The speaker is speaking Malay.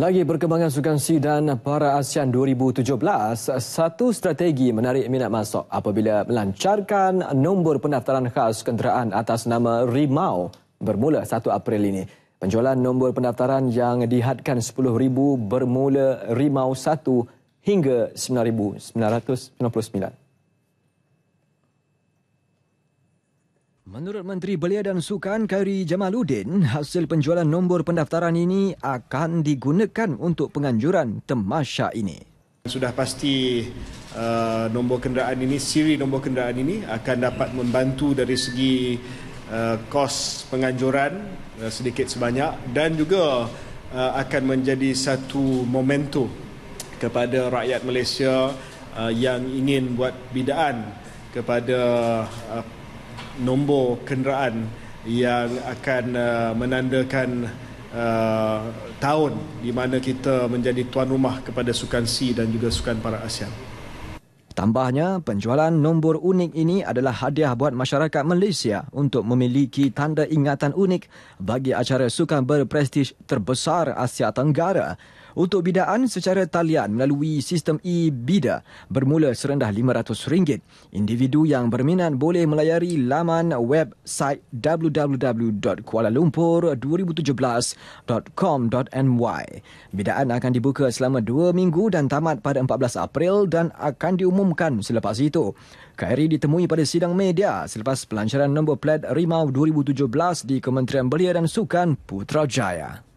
lagi perkembangan sukan C dan para ASEAN 2017, satu strategi menarik minat masuk apabila melancarkan nombor pendaftaran khas kenderaan atas nama Rimau bermula 1 April ini. Penjualan nombor pendaftaran yang dihadkan 10,000 bermula Rimau 1 hingga 9,999. Menurut Menteri Belia dan Sukan Khairi Jamaluddin, hasil penjualan nombor pendaftaran ini akan digunakan untuk penganjuran temasha ini. Sudah pasti uh, nombor kenderaan ini, siri nombor kenderaan ini akan dapat membantu dari segi uh, kos penganjuran uh, sedikit sebanyak dan juga uh, akan menjadi satu momentum kepada rakyat Malaysia uh, yang ingin buat bidaan kepada uh, nombor kenderaan yang akan uh, menandakan uh, tahun di mana kita menjadi tuan rumah kepada sukan C dan juga sukan para Asia. Tambahnya, penjualan nombor unik ini adalah hadiah buat masyarakat Malaysia untuk memiliki tanda ingatan unik bagi acara sukan berprestij terbesar Asia Tenggara. Untuk bidaan secara talian melalui sistem e-bida bermula serendah RM500. Individu yang berminat boleh melayari laman web website www.kualalumpur2017.com.my. Bidaan akan dibuka selama 2 minggu dan tamat pada 14 April dan akan diumumkan diumumkan selepas itu. Khairi ditemui pada sidang media selepas pelancaran nombor plat Rimau 2017 di Kementerian Belia dan Sukan Putrajaya.